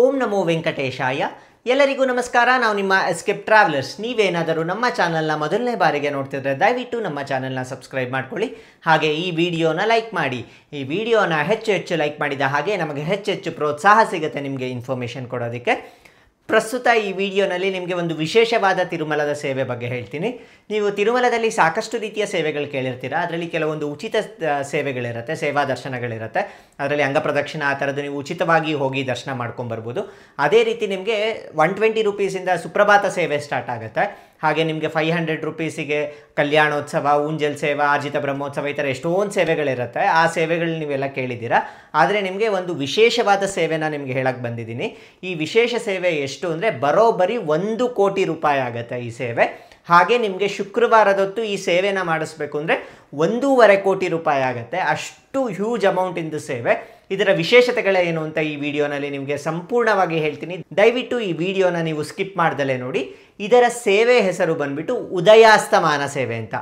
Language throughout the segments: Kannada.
ಓಂ ನಮೋ ವೆಂಕಟೇಶಾಯ ಎಲ್ಲರಿಗೂ ನಮಸ್ಕಾರ ನಾವು ನಿಮ್ಮ ಎಸ್ಕೇಪ್ ಟ್ರಾವೆಲರ್ಸ್ ನೀವೇನಾದರೂ ನಮ್ಮ ಚಾನಲ್ನ ಮೊದಲನೇ ಬಾರಿಗೆ ನೋಡ್ತಿದ್ರೆ ದಯವಿಟ್ಟು ನಮ್ಮ ಚಾನಲ್ನ ಸಬ್ಸ್ಕ್ರೈಬ್ ಮಾಡ್ಕೊಳ್ಳಿ ಹಾಗೆ ಈ ವಿಡಿಯೋನ ಲೈಕ್ ಮಾಡಿ ಈ ವಿಡಿಯೋನ ಹೆಚ್ಚು ಹೆಚ್ಚು ಲೈಕ್ ಮಾಡಿದ ಹಾಗೆ ನಮಗೆ ಹೆಚ್ಚೆಚ್ಚು ಪ್ರೋತ್ಸಾಹ ಸಿಗುತ್ತೆ ನಿಮಗೆ ಇನ್ಫಾರ್ಮೇಷನ್ ಕೊಡೋದಕ್ಕೆ ಪ್ರಸ್ತುತ ಈ ವಿಡಿಯೋನಲ್ಲಿ ನಿಮಗೆ ಒಂದು ವಿಶೇಷವಾದ ತಿರುಮಲದ ಸೇವೆ ಬಗ್ಗೆ ಹೇಳ್ತೀನಿ ನೀವು ತಿರುಮಲದಲ್ಲಿ ಸಾಕಷ್ಟು ರೀತಿಯ ಸೇವೆಗಳು ಕೇಳಿರ್ತೀರ ಅದರಲ್ಲಿ ಕೆಲವೊಂದು ಉಚಿತ ಸೇವೆಗಳಿರುತ್ತೆ ಸೇವಾ ದರ್ಶನಗಳಿರುತ್ತೆ ಅದರಲ್ಲಿ ಅಂಗಪ್ರದಕ್ಷಿಣ ಆ ಥರದ್ದು ನೀವು ಉಚಿತವಾಗಿ ಹೋಗಿ ದರ್ಶನ ಮಾಡ್ಕೊಂಡು ಅದೇ ರೀತಿ ನಿಮಗೆ ಒನ್ ಟ್ವೆಂಟಿ ರುಪೀಸಿಂದ ಸುಪ್ರಭಾತ ಸೇವೆ ಸ್ಟಾರ್ಟ್ ಆಗುತ್ತೆ ಹಾಗೆ ನಿಮಗೆ ಫೈವ್ ಹಂಡ್ರೆಡ್ ರುಪೀಸಿಗೆ ಕಲ್ಯಾಣೋತ್ಸವ ಊಂಜಲ್ ಸೇವಾ ಆರ್ಜಿತ ಬ್ರಹ್ಮೋತ್ಸವ ಈ ಥರ ಎಷ್ಟೊಂದು ಸೇವೆಗಳಿರುತ್ತೆ ಆ ಸೇವೆಗಳು ನೀವೆಲ್ಲ ಕೇಳಿದ್ದೀರಾ ಆದರೆ ನಿಮಗೆ ಒಂದು ವಿಶೇಷವಾದ ಸೇವೆನ ನಿಮಗೆ ಹೇಳಕ್ಕೆ ಬಂದಿದ್ದೀನಿ ಈ ವಿಶೇಷ ಸೇವೆ ಎಷ್ಟು ಅಂದರೆ ಬರೋಬ್ಬರಿ ಒಂದು ಕೋಟಿ ರೂಪಾಯಿ ಆಗುತ್ತೆ ಈ ಸೇವೆ ಹಾಗೆ ನಿಮಗೆ ಶುಕ್ರವಾರದೊತ್ತು ಈ ಸೇವೆನ ಮಾಡಿಸ್ಬೇಕು ಅಂದರೆ ಒಂದೂವರೆ ಕೋಟಿ ರೂಪಾಯಿ ಆಗುತ್ತೆ ಅಷ್ಟು ಹ್ಯೂಜ್ ಅಮೌಂಟಿಂದು ಸೇವೆ ಇದರ ವಿಶೇಷತೆಗಳೇನು ಅಂತ ಈ ವಿಡಿಯೋನಲ್ಲಿ ನಿಮಗೆ ಸಂಪೂರ್ಣವಾಗಿ ಹೇಳ್ತೀನಿ ದಯವಿಟ್ಟು ಈ ವಿಡಿಯೋನ ನೀವು ಸ್ಕಿಪ್ ಮಾಡ್ದಲೇ ನೋಡಿ ಇದರ ಸೇವೆ ಹೆಸರು ಬಂದ್ಬಿಟ್ಟು ಉದಯಾಸ್ತಮಾನ ಸೇವೆ ಅಂತ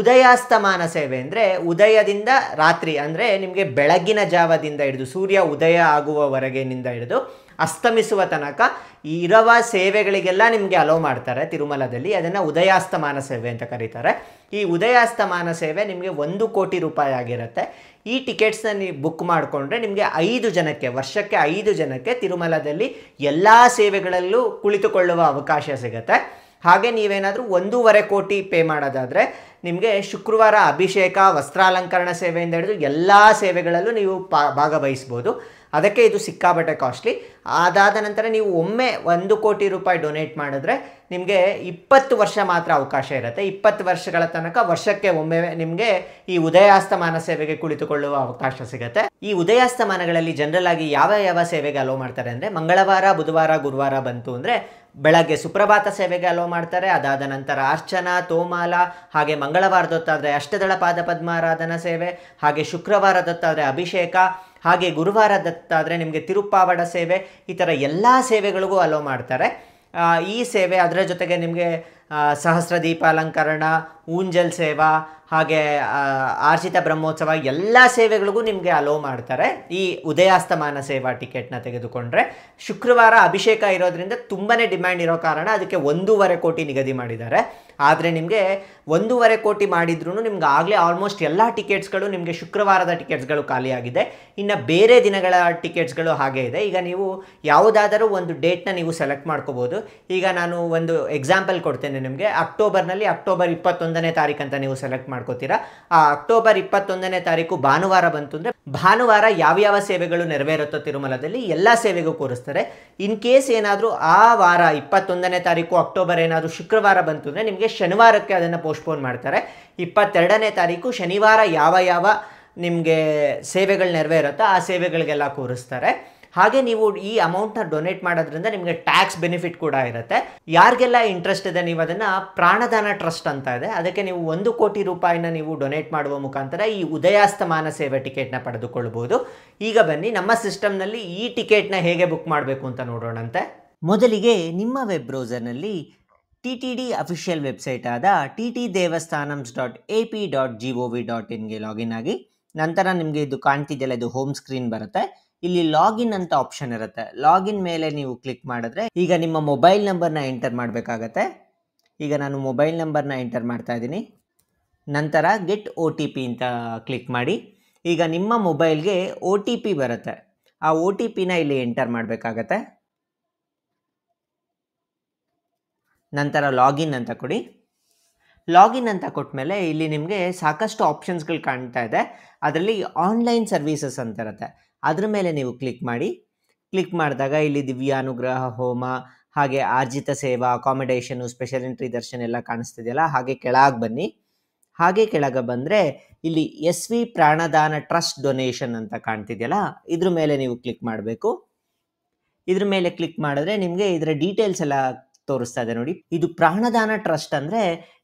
ಉದಯಾಸ್ತಮಾನ ಸೇವೆ ಅಂದರೆ ಉದಯದಿಂದ ರಾತ್ರಿ ಅಂದರೆ ನಿಮಗೆ ಬೆಳಗಿನ ಜಾವದಿಂದ ಹಿಡಿದು ಸೂರ್ಯ ಉದಯ ಆಗುವವರೆಗಿನಿಂದ ಹಿಡಿದು ಅಸ್ತಮಿಸುವ ತನಕ ಇರುವ ಸೇವೆಗಳಿಗೆಲ್ಲ ನಿಮಗೆ ಅಲೋ ಮಾಡ್ತಾರೆ ತಿರುಮಲದಲ್ಲಿ ಅದನ್ನು ಉದಯಾಸ್ತಮಾನ ಸೇವೆ ಅಂತ ಕರೀತಾರೆ ಈ ಉದಯಾಸ್ತಮಾನ ಸೇವೆ ನಿಮಗೆ ಒಂದು ಕೋಟಿ ರೂಪಾಯಿ ಆಗಿರುತ್ತೆ ಈ ಟಿಕೆಟ್ಸ್ನ ನೀವು ಬುಕ್ ಮಾಡಿಕೊಂಡ್ರೆ ನಿಮಗೆ ಐದು ಜನಕ್ಕೆ ವರ್ಷಕ್ಕೆ ಐದು ಜನಕ್ಕೆ ತಿರುಮಲದಲ್ಲಿ ಎಲ್ಲ ಸೇವೆಗಳಲ್ಲೂ ಕುಳಿತುಕೊಳ್ಳುವ ಅವಕಾಶ ಸಿಗುತ್ತೆ ಹಾಗೆ ನೀವೇನಾದರೂ ಒಂದೂವರೆ ಕೋಟಿ ಪೇ ಮಾಡೋದಾದರೆ ನಿಮಗೆ ಶುಕ್ರವಾರ ಅಭಿಷೇಕ ವಸ್ತ್ರಾಲಂಕರಣ ಸೇವೆಯಿಂದ ಹಿಡಿದು ಎಲ್ಲ ಸೇವೆಗಳಲ್ಲೂ ನೀವು ಪಾ ಭಾಗವಹಿಸ್ಬೋದು ಅದಕ್ಕೆ ಇದು ಸಿಕ್ಕಾಬಟ್ಟೆ ಕಾಸ್ಟ್ಲಿ ಅದಾದ ನಂತರ ನೀವು ಒಮ್ಮೆ ಒಂದು ಕೋಟಿ ರೂಪಾಯಿ ಡೊನೇಟ್ ಮಾಡಿದ್ರೆ ನಿಮಗೆ ಇಪ್ಪತ್ತು ವರ್ಷ ಮಾತ್ರ ಅವಕಾಶ ಇರುತ್ತೆ ಇಪ್ಪತ್ತು ವರ್ಷಗಳ ತನಕ ವರ್ಷಕ್ಕೆ ಒಮ್ಮೆ ನಿಮಗೆ ಈ ಉದಯಾಸ್ತಮಾನ ಸೇವೆಗೆ ಕುಳಿತುಕೊಳ್ಳುವ ಅವಕಾಶ ಸಿಗುತ್ತೆ ಈ ಉದಯಾಸ್ತಮಾನಗಳಲ್ಲಿ ಜನರಲ್ ಆಗಿ ಯಾವ ಯಾವ ಸೇವೆಗೆ ಅಲೋ ಮಾಡ್ತಾರೆ ಅಂದರೆ ಮಂಗಳವಾರ ಬುಧವಾರ ಗುರುವಾರ ಬಂತು ಅಂದರೆ ಬೆಳಗ್ಗೆ ಸುಪ್ರಭಾತ ಸೇವೆಗೆ ಅಲೋ ಮಾಡ್ತಾರೆ ಅದಾದ ನಂತರ ಅರ್ಚನಾ ತೋಮಾಲ ಹಾಗೆ ಮಂಗಳವಾರದೊತ್ತಾದರೆ ಅಷ್ಟದಳ ಪಾದ ಪದ್ಮಾರಾಧನಾ ಸೇವೆ ಹಾಗೆ ಶುಕ್ರವಾರದೊತ್ತಾದರೆ ಅಭಿಷೇಕ ಹಾಗೆ ಗುರುವಾರದತ್ತಾದರೆ ನಿಮಗೆ ತಿರುಪ್ಪಾವಡ ಸೇವೆ ಈ ಥರ ಎಲ್ಲ ಸೇವೆಗಳಿಗೂ ಅಲೋ ಮಾಡ್ತಾರೆ ಈ ಸೇವೆ ಅದರ ಜೊತೆಗೆ ನಿಮಗೆ ಸಹಸ್ರ ದೀಪಾಲಂಕರಣ ಊಂಜಲ್ ಸೇವಾ ಹಾಗೆ ಆರ್ಜಿತ ಬ್ರಹ್ಮೋತ್ಸವ ಎಲ್ಲ ಸೇವೆಗಳಿಗೂ ನಿಮಗೆ ಅಲೋ ಮಾಡ್ತಾರೆ ಈ ಉದಯಾಸ್ತಮಾನ ಸೇವಾ ಟಿಕೆಟ್ನ ತೆಗೆದುಕೊಂಡ್ರೆ ಶುಕ್ರವಾರ ಅಭಿಷೇಕ ಇರೋದ್ರಿಂದ ತುಂಬಾ ಡಿಮ್ಯಾಂಡ್ ಇರೋ ಕಾರಣ ಅದಕ್ಕೆ ಒಂದೂವರೆ ಕೋಟಿ ನಿಗದಿ ಮಾಡಿದ್ದಾರೆ ಆದರೆ ನಿಮಗೆ ಒಂದೂವರೆ ಕೋಟಿ ಮಾಡಿದ್ರೂ ನಿಮ್ಗೆ ಆಗಲೇ ಆಲ್ಮೋಸ್ಟ್ ಎಲ್ಲ ಟಿಕೆಟ್ಸ್ಗಳು ನಿಮಗೆ ಶುಕ್ರವಾರದ ಟಿಕೆಟ್ಸ್ಗಳು ಖಾಲಿಯಾಗಿದೆ ಇನ್ನು ಬೇರೆ ದಿನಗಳ ಟಿಕೆಟ್ಸ್ಗಳು ಹಾಗೆ ಇದೆ ಈಗ ನೀವು ಯಾವುದಾದರೂ ಒಂದು ಡೇಟ್ನ ನೀವು ಸೆಲೆಕ್ಟ್ ಮಾಡ್ಕೋಬೋದು ಈಗ ನಾನು ಒಂದು ಎಕ್ಸಾಂಪಲ್ ಕೊಡ್ತೇನೆ ನಿಮಗೆ ಅಕ್ಟೋಬರ್ನಲ್ಲಿ ಅಕ್ಟೋಬರ್ ಇಪ್ಪತ್ತೊಂದನೇ ತಾರೀಕು ಅಂತ ನೀವು ಸೆಲೆಕ್ಟ್ ಮಾಡ್ಕೋತೀರಾ ಆ ಅಕ್ಟೋಬರ್ ಇಪ್ಪತ್ತೊಂದನೇ ತಾರೀಕು ಭಾನುವಾರ ಬಂತು ಅಂದರೆ ಭಾನುವಾರ ಯಾವ್ಯಾವ ಸೇವೆಗಳು ನೆರವೇರುತ್ತೋ ತಿರುಮಲದಲ್ಲಿ ಎಲ್ಲ ಸೇವೆಗೂ ಕೂರಿಸ್ತಾರೆ ಇನ್ ಕೇಸ್ ಏನಾದರೂ ಆ ವಾರ ಇಪ್ಪತ್ತೊಂದನೇ ತಾರೀಕು ಅಕ್ಟೋಬರ್ ಏನಾದರೂ ಶುಕ್ರವಾರ ಬಂತು ಅಂದರೆ ನಿಮಗೆ ಶನಿವಾರಕ್ಕೆ ಅದನ್ನು ಪೋಸ್ಟ್ಪೋನ್ ಮಾಡ್ತಾರೆ ಇಪ್ಪತ್ತೆರಡನೇ ತಾರೀಕು ಶನಿವಾರ ಯಾವ ಯಾವ ನಿಮಗೆ ಸೇವೆಗಳು ನೆರವೇರುತ್ತೋ ಆ ಸೇವೆಗಳಿಗೆಲ್ಲ ಕೂರಿಸ್ತಾರೆ ಹಾಗೆ ನೀವು ಈ ಅಮೌಂಟ್ನ ಡೊನೇಟ್ ಮಾಡೋದ್ರಿಂದ ನಿಮಗೆ ಟ್ಯಾಕ್ಸ್ ಬೆನಿಫಿಟ್ ಕೂಡ ಇರುತ್ತೆ ಯಾರಿಗೆಲ್ಲ ಇಂಟ್ರೆಸ್ಟ್ ಇದೆ ನೀವು ಅದನ್ನು ಪ್ರಾಣದಾನ ಟ್ರಸ್ಟ್ ಅಂತ ಇದೆ ಅದಕ್ಕೆ ನೀವು ಒಂದು ಕೋಟಿ ರೂಪಾಯಿನ ನೀವು ಡೊನೇಟ್ ಮಾಡುವ ಮುಖಾಂತರ ಈ ಉದಯಾಸ್ತಮಾನ ಸೇವೆ ಟಿಕೆಟ್ನ ಪಡೆದುಕೊಳ್ಳಬಹುದು ಈಗ ಬನ್ನಿ ನಮ್ಮ ಸಿಸ್ಟಮ್ನಲ್ಲಿ ಈ ಟಿಕೆಟ್ನ ಹೇಗೆ ಬುಕ್ ಮಾಡಬೇಕು ಅಂತ ನೋಡೋಣಂತೆ ಮೊದಲಿಗೆ ನಿಮ್ಮ ವೆಬ್ ಬ್ರೌಸರ್ನಲ್ಲಿ T T D official website ಆದ T T Devasthanams dot A P dot G O V ಡಾಟ್ ಇನ್ಗೆ ಲಾಗಿನ್ ಆಗಿ ನಂತರ ನಿಮಗೆ ಇದು ಕಾಣ್ತಿದೆಯಲ್ಲ ಇದು ಹೋಮ್ ಸ್ಕ್ರೀನ್ ಬರುತ್ತೆ ಇಲ್ಲಿ ಲಾಗಿನ್ ಅಂತ ಆಪ್ಷನ್ ಇರುತ್ತೆ ಲಾಗಿನ್ ಮೇಲೆ ನೀವು ಕ್ಲಿಕ್ ಮಾಡಿದ್ರೆ ಈಗ ನಿಮ್ಮ ಮೊಬೈಲ್ ನಂಬರ್ನ ಎಂಟರ್ ಮಾಡಬೇಕಾಗತ್ತೆ ಈಗ ನಾನು ಮೊಬೈಲ್ ನಂಬರ್ನ ಎಂಟರ್ ಮಾಡ್ತಾ ಇದ್ದೀನಿ ನಂತರ ಗೆಟ್ ಒ ಟಿ ಪಿ ಅಂತ ಕ್ಲಿಕ್ ಮಾಡಿ ಈಗ ನಿಮ್ಮ ಮೊಬೈಲ್ಗೆ ಒ ಟಿ ಪಿ ಬರುತ್ತೆ ಆ ಒ ಟಿ ಪಿನ ಇಲ್ಲಿ ಎಂಟರ್ ಮಾಡಬೇಕಾಗತ್ತೆ ನಂತರ ಲಾಗಿನ್ ಅಂತ ಕೊಡಿ ಲಾಗಿನ್ ಅಂತ ಕೊಟ್ಟ ಮೇಲೆ ಇಲ್ಲಿ ನಿಮಗೆ ಸಾಕಷ್ಟು ಆಪ್ಷನ್ಸ್ಗಳು ಕಾಣ್ತಾ ಇದೆ ಅದರಲ್ಲಿ ಆನ್ಲೈನ್ ಸರ್ವೀಸಸ್ ಅಂತ ಇರುತ್ತೆ ಅದ್ರ ಮೇಲೆ ನೀವು ಕ್ಲಿಕ್ ಮಾಡಿ ಕ್ಲಿಕ್ ಮಾಡಿದಾಗ ಇಲ್ಲಿ ದಿವ್ಯಾನುಗ್ರಹ ಹೋಮ ಹಾಗೆ ಆರ್ಜಿತ ಸೇವಾ ಅಕಾಮಿಡೇಷನು ಸ್ಪೆಷಲ್ ಎಂಟ್ರಿ ದರ್ಶನ ಎಲ್ಲ ಕಾಣಿಸ್ತಿದೆಯಲ್ಲ ಹಾಗೆ ಕೆಳಗೆ ಬನ್ನಿ ಹಾಗೆ ಕೆಳಗೆ ಬಂದರೆ ಇಲ್ಲಿ S V Pranadana trust donation ಅಂತ ಕಾಣ್ತಿದೆಯಲ್ಲ ಇದ್ರ ಮೇಲೆ ನೀವು ಕ್ಲಿಕ್ ಮಾಡಬೇಕು ಇದ್ರ ಮೇಲೆ ಕ್ಲಿಕ್ ಮಾಡಿದ್ರೆ ನಿಮಗೆ ಇದರ ಡೀಟೇಲ್ಸ್ ಎಲ್ಲ ತೋರಿಸ್ತಾ ಇದೆ ನೋಡಿ ಇದು ಪ್ರಾಣದಾನ ಟ್ರಸ್ಟ್ ಅಂದರೆ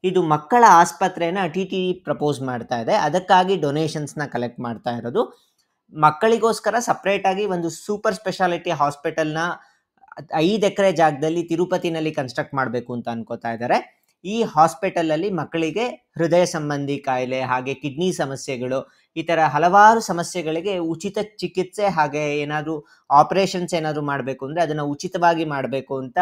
ಇದು ಮಕ್ಕಳ ಆಸ್ಪತ್ರೆನ ಟಿ ಟಿ ಪ್ರಪೋಸ್ ಮಾಡ್ತಾ ಇದೆ ಅದಕ್ಕಾಗಿ ಡೊನೇಷನ್ಸ್ನ ಕಲೆಕ್ಟ್ ಮಾಡ್ತಾ ಇರೋದು ಮಕ್ಕಳಿಗೋಸ್ಕರ ಸಪ್ರೇಟಾಗಿ ಒಂದು ಸೂಪರ್ ಸ್ಪೆಷಾಲಿಟಿ ಹಾಸ್ಪಿಟಲ್ನ ಐದು ಎಕರೆ ಜಾಗದಲ್ಲಿ ತಿರುಪತಿನಲ್ಲಿ ಕನ್ಸ್ಟ್ರಕ್ಟ್ ಮಾಡಬೇಕು ಅಂತ ಅನ್ಕೋತಾ ಇದ್ದಾರೆ ಈ ಹಾಸ್ಪಿಟಲಲ್ಲಿ ಮಕ್ಕಳಿಗೆ ಹೃದಯ ಸಂಬಂಧಿ ಕಾಯಿಲೆ ಹಾಗೆ ಕಿಡ್ನಿ ಸಮಸ್ಯೆಗಳು ಈ ಥರ ಹಲವಾರು ಸಮಸ್ಯೆಗಳಿಗೆ ಉಚಿತ ಚಿಕಿತ್ಸೆ ಹಾಗೆ ಏನಾದರೂ ಆಪರೇಷನ್ಸ್ ಏನಾದರೂ ಮಾಡಬೇಕು ಅಂದರೆ ಅದನ್ನು ಉಚಿತವಾಗಿ ಮಾಡಬೇಕು ಅಂತ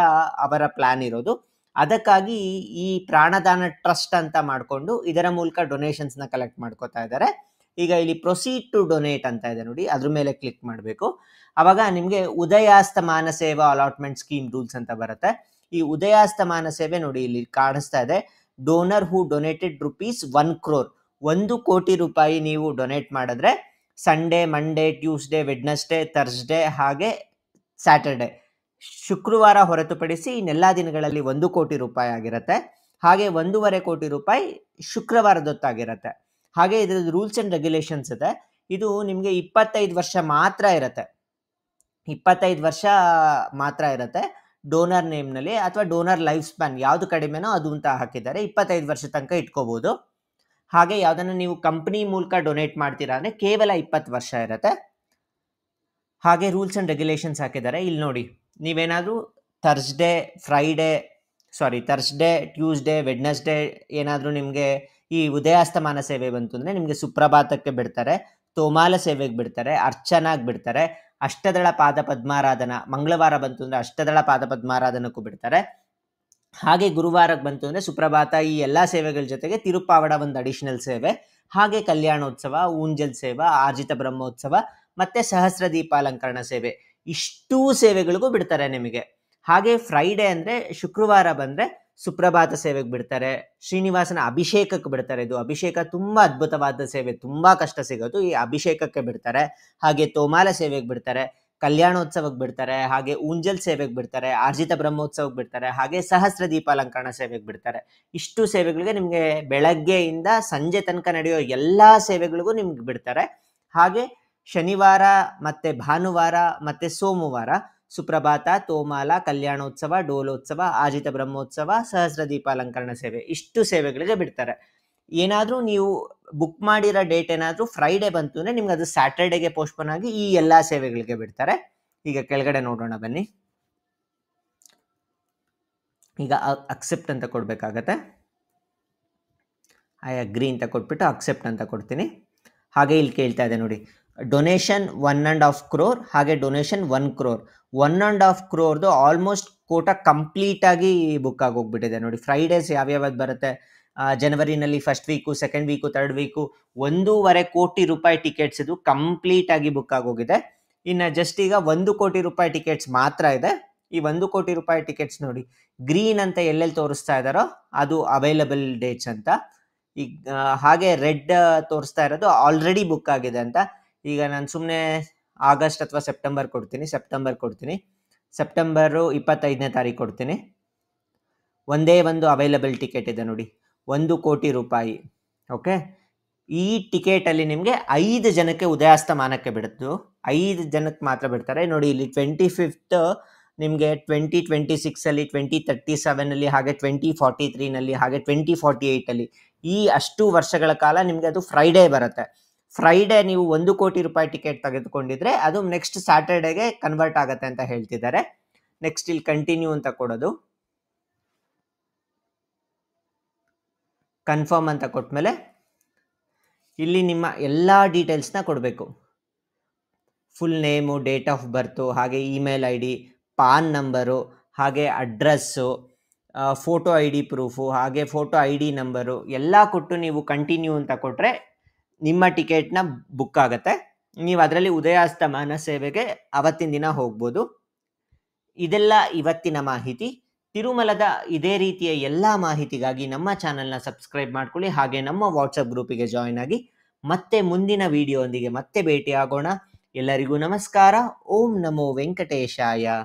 ಅವರ ಪ್ಲ್ಯಾನ್ ಇರೋದು ಅದಕ್ಕಾಗಿ ಈ ಪ್ರಾಣದಾನ ಟ್ರಸ್ಟ್ ಅಂತ ಮಾಡಿಕೊಂಡು ಇದರ ಮೂಲಕ ಡೊನೇಷನ್ಸ್ನ ಕಲೆಕ್ಟ್ ಮಾಡ್ಕೋತಾ ಇದ್ದಾರೆ ಈಗ ಇಲ್ಲಿ ಪ್ರೊಸೀಡ್ ಟು ಡೊನೇಟ್ ಅಂತ ಇದೆ ನೋಡಿ ಅದ್ರ ಮೇಲೆ ಕ್ಲಿಕ್ ಮಾಡಬೇಕು ಆವಾಗ ನಿಮಗೆ ಉದಯಾಸ್ತಮಾನ ಸೇವಾ ಅಲಾಟ್ಮೆಂಟ್ ಸ್ಕೀಮ್ ರೂಲ್ಸ್ ಅಂತ ಬರುತ್ತೆ ಈ ಉದಯಾಸ್ತಮಾನ ಸೇವೆ ನೋಡಿ ಇಲ್ಲಿ ಕಾಣಿಸ್ತಾ ಇದೆ donor who donated rupees one crore ಒಂದು ಕೋಟಿ ರೂಪಾಯಿ ನೀವು ಡೊನೇಟ್ ಮಾಡಿದ್ರೆ Sunday Monday Tuesday Wednesday Thursday ಹಾಗೆ ಸ್ಯಾಟರ್ಡೆ ಶುಕ್ರವಾರ ಹೊರತುಪಡಿಸಿ ಇನ್ನೆಲ್ಲ ದಿನಗಳಲ್ಲಿ ಒಂದು ಕೋಟಿ ರೂಪಾಯಿ ಆಗಿರುತ್ತೆ ಹಾಗೆ ಒಂದೂವರೆ ಕೋಟಿ ರೂಪಾಯಿ ಶುಕ್ರವಾರದೊತ್ತಾಗಿರುತ್ತೆ ಹಾಗೆ ಇದರದ್ದು ರೂಲ್ಸ್ ಆ್ಯಂಡ್ ರೆಗ್ಯುಲೇಷನ್ಸ್ ಇದೆ ಇದು ನಿಮಗೆ ಇಪ್ಪತ್ತೈದು ವರ್ಷ ಮಾತ್ರ ಇರುತ್ತೆ ಇಪ್ಪತ್ತೈದು ವರ್ಷ ಮಾತ್ರ ಇರುತ್ತೆ ಡೋನರ್ ನೇಮ್ನಲ್ಲಿ ಅಥವಾ ಡೋನರ್ ಲೈಫ್ ಸ್ಪ್ಯಾನ್ ಯಾವುದು ಕಡಿಮೆನೋ ಅದು ಅಂತ ಹಾಕಿದ್ದಾರೆ ಇಪ್ಪತ್ತೈದು ವರ್ಷ ತನಕ ಇಟ್ಕೋಬೋದು ಹಾಗೆ ಯಾವುದನ್ನು ನೀವು ಕಂಪ್ನಿ ಮೂಲಕ ಡೊನೇಟ್ ಮಾಡ್ತೀರಾ ಅಂದರೆ ಕೇವಲ ಇಪ್ಪತ್ತು ವರ್ಷ ಇರುತ್ತೆ ಹಾಗೆ ರೂಲ್ಸ್ ಆ್ಯಂಡ್ ರೆಗ್ಯುಲೇಷನ್ಸ್ ಹಾಕಿದ್ದಾರೆ ಇಲ್ಲಿ ನೋಡಿ ನೀವೇನಾದರೂ Thursday Friday sorry Thursday Tuesday Wednesday ಏನಾದರೂ ನಿಮಗೆ ಈ ಉದಯಾಸ್ತಮಾನ ಸೇವೆ ಬಂತು ಅಂದರೆ ನಿಮಗೆ ಸುಪ್ರಭಾತಕ್ಕೆ ಬಿಡ್ತಾರೆ ತೋಮಾಲ ಸೇವೆಗೆ ಬಿಡ್ತಾರೆ ಅರ್ಚನಾಗ್ ಬಿಡ್ತಾರೆ ಅಷ್ಟದಳ ಪಾದ ಪದ್ಮಾರಾಧನ ಮಂಗಳವಾರ ಬಂತು ಅಂದರೆ ಅಷ್ಟದಳ ಪಾದ ಪದ್ಮಾರಾಧನಕ್ಕೂ ಬಿಡ್ತಾರೆ ಹಾಗೆ ಗುರುವಾರಕ್ಕೆ ಬಂತು ಅಂದರೆ ಸುಪ್ರಭಾತ ಈ ಎಲ್ಲ ಸೇವೆಗಳ ಜೊತೆಗೆ ತಿರುಪಾವಡ ಒಂದು ಅಡಿಷನಲ್ ಸೇವೆ ಹಾಗೆ ಕಲ್ಯಾಣೋತ್ಸವ ಊಂಜಲ್ ಸೇವೆ ಆರ್ಜಿತ ಬ್ರಹ್ಮೋತ್ಸವ ಮತ್ತೆ ಸಹಸ್ರ ದೀಪಾಲಂಕರಣ ಸೇವೆ ಇಷ್ಟೂ ಸೇವೆಗಳಿಗೂ ಬಿಡ್ತಾರೆ ನಿಮಗೆ ಹಾಗೆ ಫ್ರೈಡೆ ಅಂದರೆ ಶುಕ್ರವಾರ ಬಂದರೆ ಸುಪ್ರಭಾತ ಸೇವೆಗೆ ಬಿಡ್ತಾರೆ ಶ್ರೀನಿವಾಸನ ಅಭಿಷೇಕಕ್ಕೆ ಬಿಡ್ತಾರೆ ಇದು ಅಭಿಷೇಕ ತುಂಬ ಅದ್ಭುತವಾದ ಸೇವೆ ತುಂಬ ಕಷ್ಟ ಸಿಗೋದು ಈ ಅಭಿಷೇಕಕ್ಕೆ ಬಿಡ್ತಾರೆ ಹಾಗೆ ತೋಮಾಲ ಸೇವೆಗೆ ಬಿಡ್ತಾರೆ ಕಲ್ಯಾಣೋತ್ಸವಕ್ಕೆ ಬಿಡ್ತಾರೆ ಹಾಗೆ ಊಂಜಲ್ ಸೇವೆಗೆ ಬಿಡ್ತಾರೆ ಆರ್ಜಿತ ಬ್ರಹ್ಮೋತ್ಸವಕ್ಕೆ ಬಿಡ್ತಾರೆ ಹಾಗೆ ಸಹಸ್ರ ದೀಪಾಲಂಕರಣ ಸೇವೆಗೆ ಬಿಡ್ತಾರೆ ಇಷ್ಟು ಸೇವೆಗಳಿಗೆ ನಿಮಗೆ ಬೆಳಗ್ಗೆಯಿಂದ ಸಂಜೆ ತನಕ ನಡೆಯೋ ಎಲ್ಲ ಸೇವೆಗಳಿಗೂ ನಿಮ್ಗೆ ಬಿಡ್ತಾರೆ ಹಾಗೆ ಶನಿವಾರ ಮತ್ತು ಭಾನುವಾರ ಮತ್ತು ಸೋಮವಾರ ಸುಪ್ರಭಾತ ತೋಮಾಲ ಕಲ್ಯಾಣೋತ್ಸವ ಡೋಲೋತ್ಸವ ಆಜಿತ ಬ್ರಹ್ಮೋತ್ಸವ ಸಹಸ್ರ ದೀಪಾಲಂಕರಣ ಸೇವೆ ಇಷ್ಟು ಸೇವೆಗಳಿಗೆ ಬಿಡ್ತಾರೆ ಏನಾದರೂ ನೀವು ಬುಕ್ ಮಾಡಿರೋ ಡೇಟ್ ಏನಾದರೂ ಫ್ರೈಡೇ ಬಂತು ಅಂದರೆ ನಿಮ್ಗೆ ಅದು ಸ್ಯಾಟರ್ಡೆಗೆ ಪೋಸ್ಟ್ಪೋನ್ ಆಗಿ ಈ ಎಲ್ಲ ಸೇವೆಗಳಿಗೆ ಬಿಡ್ತಾರೆ ಈಗ ಕೆಳಗಡೆ ನೋಡೋಣ ಬನ್ನಿ ಈಗ ಅಕ್ಸೆಪ್ಟ್ ಅಂತ ಕೊಡಬೇಕಾಗತ್ತೆ ಐ ಅಗ್ರಿ ಅಂತ ಕೊಟ್ಬಿಟ್ಟು ಅಕ್ಸೆಪ್ಟ್ ಅಂತ ಕೊಡ್ತೀನಿ ಹಾಗೆ ಇಲ್ಲಿ ಕೇಳ್ತಾ ಇದೆ ನೋಡಿ donation one and half crore ಹಾಗೆ donation one crore one and half ಕ್ರೋರ್ದು ಆಲ್ಮೋಸ್ಟ್ ಕೋಟ ಕಂಪ್ಲೀಟಾಗಿ ಬುಕ್ ಆಗಿ ಹೋಗ್ಬಿಟ್ಟಿದೆ ನೋಡಿ ಫ್ರೈಡೇಸ್ ಯಾವ್ಯಾವ್ದು ಬರುತ್ತೆ ಜನವರಿನಲ್ಲಿ first week second week third week ಒಂದೂವರೆ ಕೋಟಿ ರೂಪಾಯಿ ಟಿಕೆಟ್ಸ್ ಇದು ಕಂಪ್ಲೀಟ್ ಆಗಿ ಬುಕ್ ಆಗೋಗಿದೆ ಇನ್ನು ಜಸ್ಟ್ ಈಗ ಒಂದು ಕೋಟಿ ರೂಪಾಯಿ ಟಿಕೆಟ್ಸ್ ಮಾತ್ರ ಇದೆ ಈ ಒಂದು ಕೋಟಿ ರೂಪಾಯಿ ಟಿಕೆಟ್ಸ್ ನೋಡಿ ಗ್ರೀನ್ ಅಂತ ಎಲ್ಲೆಲ್ಲಿ ತೋರಿಸ್ತಾ ಇದ್ದಾರೋ ಅದು ಅವೈಲಬಲ್ ಡೇಟ್ಸ್ ಅಂತ ಈಗ ಹಾಗೆ ರೆಡ್ ತೋರಿಸ್ತಾ ಇರೋದು ಆಲ್ರೆಡಿ ಬುಕ್ ಆಗಿದೆ ಅಂತ ಈಗ ನಾನು ಸುಮ್ಮನೆ ಆಗಸ್ಟ್ ಅಥವಾ ಸೆಪ್ಟೆಂಬರ್ ಕೊಡ್ತೀನಿ ಸೆಪ್ಟೆಂಬರ್ ಕೊಡ್ತೀನಿ ಸೆಪ್ಟೆಂಬರು ಇಪ್ಪತ್ತೈದನೇ ತಾರೀಕು ಕೊಡ್ತೀನಿ ಒಂದೇ ಒಂದು ಅವೈಲಬಲ್ ಟಿಕೆಟ್ ಇದೆ ನೋಡಿ ಒಂದು ಕೋಟಿ ರೂಪಾಯಿ ಓಕೆ ಈ ಟಿಕೆಟಲ್ಲಿ ನಿಮಗೆ ಐದು ಜನಕ್ಕೆ ಉದಯಾಸ್ತಮಾನಕ್ಕೆ ಬಿಡುತ್ತು ಐದು ಜನಕ್ಕೆ ಮಾತ್ರ ಬಿಡ್ತಾರೆ ನೋಡಿ ಇಲ್ಲಿ ಟ್ವೆಂಟಿ ಫಿಫ್ತ್ ನಿಮಗೆ ಟ್ವೆಂಟಿ ಟ್ವೆಂಟಿ ಸಿಕ್ಸಲ್ಲಿ ಟ್ವೆಂಟಿ ತರ್ಟಿ ಸೆವೆನಲ್ಲಿ ಹಾಗೆ ಟ್ವೆಂಟಿ ಫಾರ್ಟಿ ತ್ರೀನಲ್ಲಿ ಹಾಗೆ ಟ್ವೆಂಟಿ ಫಾರ್ಟಿ ಏಯ್ಟಲ್ಲಿ ಈ ಅಷ್ಟು ವರ್ಷಗಳ ಕಾಲ ನಿಮಗೆ ಅದು ಫ್ರೈಡೇ ಬರುತ್ತೆ ಫ್ರೈಡೇ ನೀವು ಒಂದು ಕೋಟಿ ರೂಪಾಯಿ ಟಿಕೆಟ್ ತೆಗೆದುಕೊಂಡಿದ್ರೆ ಅದು ನೆಕ್ಸ್ಟ್ ಸ್ಯಾಟರ್ಡೇಗೆ ಕನ್ವರ್ಟ್ ಆಗುತ್ತೆ ಅಂತ ಹೇಳ್ತಿದ್ದಾರೆ ನೆಕ್ಸ್ಟ್ ಇಲ್ಲಿ ಕಂಟಿನ್ಯೂ ಅಂತ ಕೊಡೋದು ಕನ್ಫರ್ಮ್ ಅಂತ ಮೇಲೆ ಇಲ್ಲಿ ನಿಮ್ಮ ಎಲ್ಲ ಡೀಟೇಲ್ಸ್ನ ಕೊಡಬೇಕು full name date of birth ಹಾಗೆ email I D PAN number ಹಾಗೆ address photo I D proof ಹಾಗೆ ಫೋಟೋ ಐ ಡಿ ನಂಬರು ಎಲ್ಲ ಕೊಟ್ಟು ನೀವು ಕಂಟಿನ್ಯೂ ಅಂತ ಕೊಟ್ಟರೆ ನಿಮ್ಮ ಟಿಕೆಟ್ನ ಬುಕ್ ಆಗುತ್ತೆ ನೀವು ಅದರಲ್ಲಿ ಉದಯಾಸ್ತಮಾನ ಸೇವೆಗೆ ಅವತ್ತಿನ ದಿನ ಹೋಗ್ಬೋದು ಇದೆಲ್ಲ ಇವತ್ತಿನ ಮಾಹಿತಿ ತಿರುಮಲದ ಇದೇ ರೀತಿಯ ಎಲ್ಲ ಮಾಹಿತಿಗಾಗಿ ನಮ್ಮ ಚಾನಲ್ನ ಸಬ್ಸ್ಕ್ರೈಬ್ ಮಾಡ್ಕೊಳ್ಳಿ ಹಾಗೆ ನಮ್ಮ ವಾಟ್ಸಪ್ ಗ್ರೂಪಿಗೆ ಜಾಯ್ನ್ ಆಗಿ ಮತ್ತೆ ಮುಂದಿನ ವಿಡಿಯೋ ಒಂದಿಗೆ ಮತ್ತೆ ಭೇಟಿಯಾಗೋಣ ಎಲ್ಲರಿಗೂ ನಮಸ್ಕಾರ ಓಂ ನಮೋ ವೆಂಕಟೇಶಾಯ